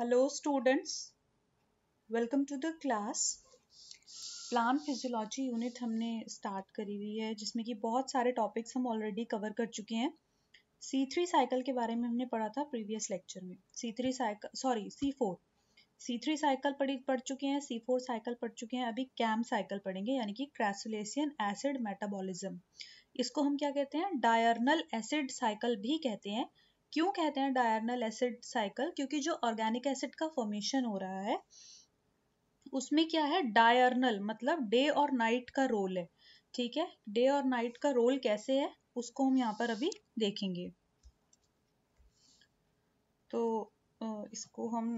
Hello students welcome to the class plant physiology unit हमने start करी हुई है जिसमें कि बहुत सारे टॉपिक्स हम ऑलरेडी कवर कर चुके हैं सी थ्री साइकिल के बारे में हमने पढ़ा था प्रीवियस लेक्चर में C three cycle sorry C four C three cycle पढ़ी पढ़ चुके हैं सी फोर साइकिल पढ़ चुके हैं अभी कैम साइकिल पढ़ेंगे यानी कि क्रेसुलेसियन एसिड मेटाबॉलिज्म इसको हम क्या कहते हैं डायरनल एसिड साइकिल भी कहते हैं क्यों कहते हैं डायरनल एसिड साइकिल क्योंकि जो ऑर्गेनिक एसिड का फॉर्मेशन हो रहा है उसमें क्या है डायरनल मतलब डे और नाइट का रोल है ठीक है डे और नाइट का रोल कैसे है उसको हम यहाँ पर अभी देखेंगे तो इसको हम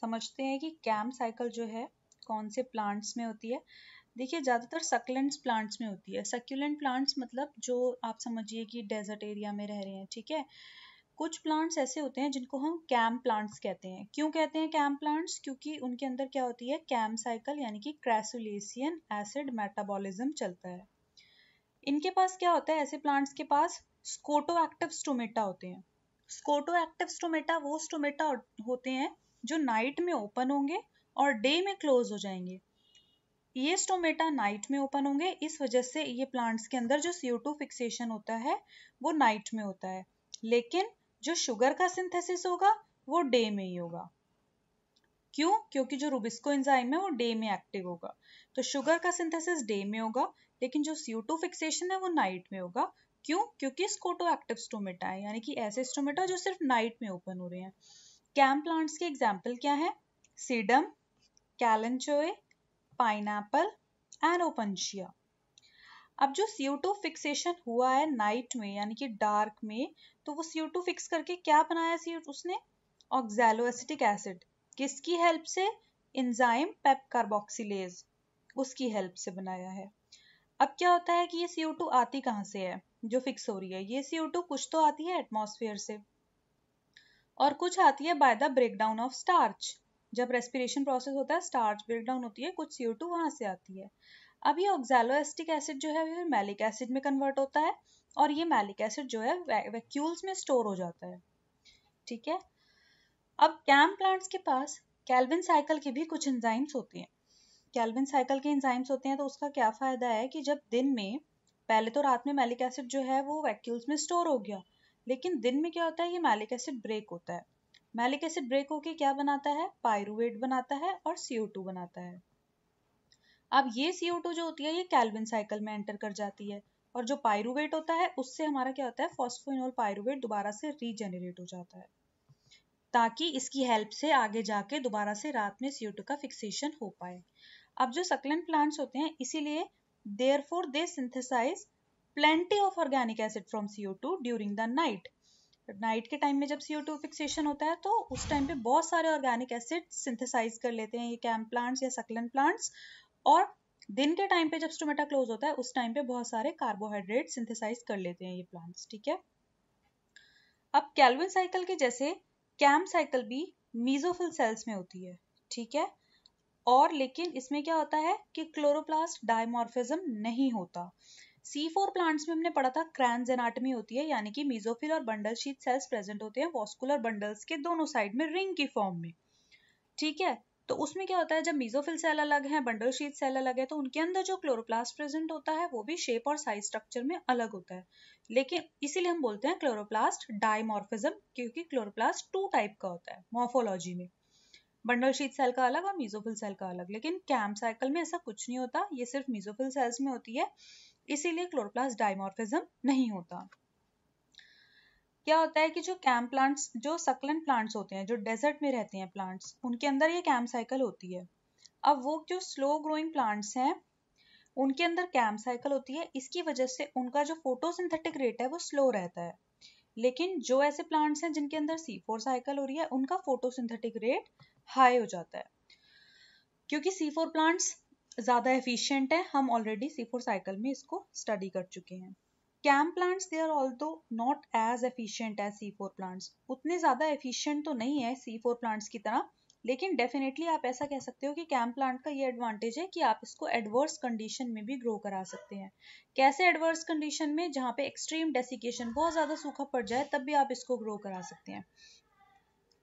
समझते हैं कि कैम साइकिल जो है कौन से प्लांट्स में होती है देखिए ज़्यादातर सकलेंट्स प्लांट्स में होती है सक्यूलेंट प्लांट्स मतलब जो आप समझिए कि डेजर्ट एरिया में रह रहे हैं ठीक है कुछ प्लांट्स ऐसे होते हैं जिनको हम कैम प्लांट्स कहते हैं क्यों कहते हैं कैम प्लांट्स क्योंकि उनके अंदर क्या होती है कैम साइकिल यानी कि क्रैसुलेसियन एसिड मेटाबॉलिज्म चलता है इनके पास क्या होता है ऐसे प्लांट्स के पास स्कोटो एक्टिव स्टोमेटा होते हैं स्कोटो एक्टिव स्टोमेटा वो स्टोमेटा होते हैं जो नाइट में ओपन होंगे और डे में क्लोज हो जाएंगे ये स्टोमेटा नाइट में ओपन होंगे इस वजह से ये प्लांट्स के अंदर जो सीओ फिक्सेशन होता है वो नाइट में होता है लेकिन जो शुगर का सिंथेसिस होगा वो डे में ही होगा क्यों क्योंकि जो रूबिस्को एंजाइम है वो डे में एक्टिव होगा तो शुगर का सिंथेसिस डे में होगा लेकिन जो सीओ फिक्सेशन है वो नाइट में होगा क्यों क्योंकि स्कोटो एक्टिव स्टोमेटा है यानी कि ऐसे स्टोमेटा जो सिर्फ नाइट में ओपन हो रहे हैं कैम प्लांट्स के एग्जाम्पल क्या है sedum kalanchoe pineapple and opuntia अब जो CO2 फिक्सेशन हुआ है नाइट में यानी कि डार्क में तो वो CO2 फिक्स करके क्या बनाया सी उसने ऑक्सैलोएसिटिक एसिड किसकी हेल्प से इंजाइम पेप कार्बोक्सिलेज उसकी हेल्प से बनाया है अब क्या होता है कि ये CO2 आती कहाँ से है जो फिक्स हो रही है ये CO2 कुछ तो आती है एटमोसफेयर से और कुछ आती है by the breakdown of starch जब रेस्पिरेशन प्रोसेस होता है स्टार्च ब्रेक डाउन होती है कुछ सी ओ टू वहाँ से आती है अब ये एस्टिक एसिड जो है फिर मैलिक एसिड में कन्वर्ट होता है और ये मैलिक एसिड जो है वैक्यूल्स में स्टोर हो जाता है ठीक है अब कैम प्लांट्स के पास कैलविन साइकिल के भी कुछ एंजाइम्स होते हैं कैलविन साइकिल के एंजाइम्स होते हैं तो उसका क्या फ़ायदा है कि जब दिन में पहले तो रात में मैलिक एसिड जो है वो वैक्यूल्स में स्टोर हो गया लेकिन दिन में क्या होता है ये मैलिक एसिड ब्रेक होता है मैलिक एसिड ब्रेक होके क्या बनाता है पायरुवेट बनाता है और सीओ टू बनाता है अब ये सीओ टू जो होती है ये कैल्विन साइकिल में एंटर कर जाती है और जो पायरुवेट होता है उससे हमारा क्या होता है फॉस्फोइनोल पायरुवेट दोबारा से रीजेनरेट हो जाता है ताकि इसकी हेल्प से आगे जाके दोबारा से रात में सीओ टू का फिक्सेशन हो पाए अब जो सकलन प्लांट्स होते हैं इसीलिए therefore they synthesize plenty of organic acid from CO two during the night night के टाइम में जब सी फिक्सेशन होता है तो उस टाइम पे बहुत सारे ऑर्गेनिक एसिड सिंथेसाइज कर लेते हैं ये कैम प्लांट्स या सकलन प्लांट्स और दिन के टाइम पे जब स्टोमेटा क्लोज होता है उस टाइम पे बहुत सारे कार्बोहाइड्रेट सिंथेसाइज कर लेते हैं ये प्लांट्स ठीक है अब कैलविन साइकिल के जैसे कैम साइकिल भी मीजोफिल सेल्स में होती है ठीक है और लेकिन इसमें क्या होता है कि क्लोरोप्लास्ट डायमोर्फिज्म नहीं होता सी फोर प्लांट्स में हमने पढ़ा था क्रैंस एनाटमी होती है यानी कि मीजोफिल और बंडल शीट सेल्स प्रेजेंट होते हैं वॉस्कुलर बंडल्स के दोनों साइड में रिंग की फॉर्म में ठीक है तो उसमें क्या होता है जब मीजोफिल सेल अलग है बंडल शीट सेल अलग है तो उनके अंदर जो क्लोरोप्लास्ट प्रेजेंट होता है वो भी शेप और साइज स्ट्रक्चर में अलग होता है लेकिन इसीलिए हम बोलते हैं क्लोरोप्लास्ट डायमोर्फिज्म क्योंकि क्लोरोप्लास्ट टू टाइप का होता है मॉर्फोलॉजी में बंडल शीट सेल का अलग और मीजोफिल सेल का अलग लेकिन कैम्प साइकिल में ऐसा कुछ नहीं होता ये सिर्फ मीजोफिल सेल्स में होती है इसीलिए क्लोरोप्लास्ट डाइमॉर्फिज्म नहीं होता क्या होता है कि जो कैम्प प्लांट्स जो सकलन प्लांट्स होते हैं जो डेजर्ट में रहते हैं प्लांट्स उनके अंदर ये कैम्प साइकिल होती है अब वो जो स्लो ग्रोइंग प्लांट्स हैं उनके अंदर कैम्प साइकिल होती है इसकी वजह से उनका जो फोटोसिंथेटिक रेट है वो स्लो रहता है लेकिन जो ऐसे प्लांट्स हैं जिनके अंदर सी फोर साइकिल हो रही है उनका फोटोसिंथेटिक रेट हाई हो जाता है क्योंकि सी फोर प्लांट्स ज़्यादा एफिशिएंट है हम ऑलरेडी सी फोर साइकिल में इसको स्टडी कर चुके हैं CAM plants they are although not as efficient as C four plants उतने ज़्यादा एफिशिएंट तो नहीं है सी फोर प्लांट्स की तरह लेकिन डेफिनेटली आप ऐसा कह सकते हो कि कैम प्लांट का ये एडवांटेज है कि आप इसको एडवर्स कंडीशन में भी ग्रो करा सकते हैं कैसे एडवर्स कंडीशन में जहाँ पे एक्सट्रीम डेसिकेशन बहुत ज़्यादा सूखा पड़ जाए तब भी आप इसको ग्रो करा सकते हैं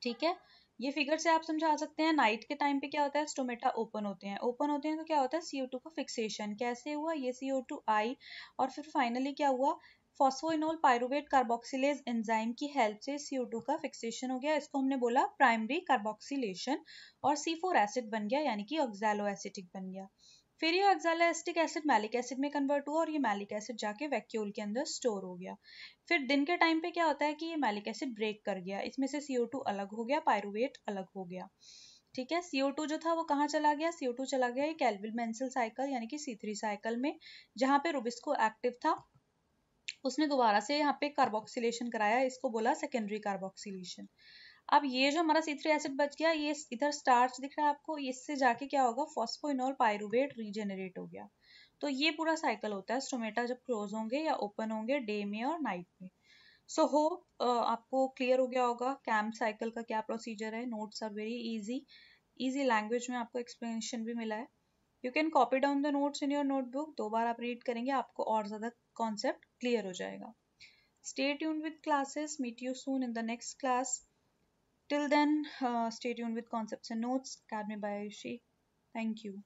ठीक है ये फिगर से आप समझा सकते हैं नाइट के टाइम पे क्या होता है स्टोमेटा ओपन होते हैं ओपन होते हैं तो क्या होता है सीओ टू का फिक्सेशन कैसे हुआ ये सीओ टू आई और फिर फाइनली क्या हुआ फॉस्फोइनोल पायरुवेट कार्बोक्सिलेज एंजाइम की हेल्प से सीओ टू का फिक्सेशन हो गया इसको हमने बोला प्राइमरी कार्बोक्सिलेशन और सी फोर एसिड बन गया यानी कि ऑक्सैलो एसिटिक बन गया फिर ये अक्जालास्टिक एसिड मैलिक एसिड में कन्वर्ट हुआ और ये मैलिक एसिड जाके वैक्यूल के अंदर स्टोर हो गया फिर दिन के टाइम पे क्या होता है कि ये मैलिक एसिड ब्रेक कर गया इसमें से सीओ अलग हो गया पायरुवेट अलग हो गया ठीक है CO2 जो था वो कहाँ चला गया CO2 चला गया ये कैलविन मेंसल साइकिल यानी कि C3 साइकिल में जहाँ पे रुबिस्को एक्टिव था उसने दोबारा से यहाँ पे कार्बोक्सिलेशन कराया इसको बोला सेकेंडरी कार्बोक्सिलेशन अब ये जो हमारा सी थ्री एसिड बच गया ये इधर स्टार्च दिख रहा है आपको इससे जाके क्या होगा फॉस्फोइनोल पायरुवेट रीजेनरेट हो गया तो ये पूरा साइकिल होता है स्टोमेटा जब क्लोज होंगे या ओपन होंगे डे में और नाइट में सो so, होप आपको क्लियर हो गया होगा कैम्प साइकिल का क्या प्रोसीजर है notes are very easy easy language में आपको एक्सप्लेनेशन भी मिला है you can copy down the notes in your notebook दो बार आप रीड करेंगे आपको और ज़्यादा कॉन्सेप्ट क्लियर हो जाएगा stay tune with classes meet you soon in the next class Till then, uh, stay tuned with concepts and notes. Academy by Thank you.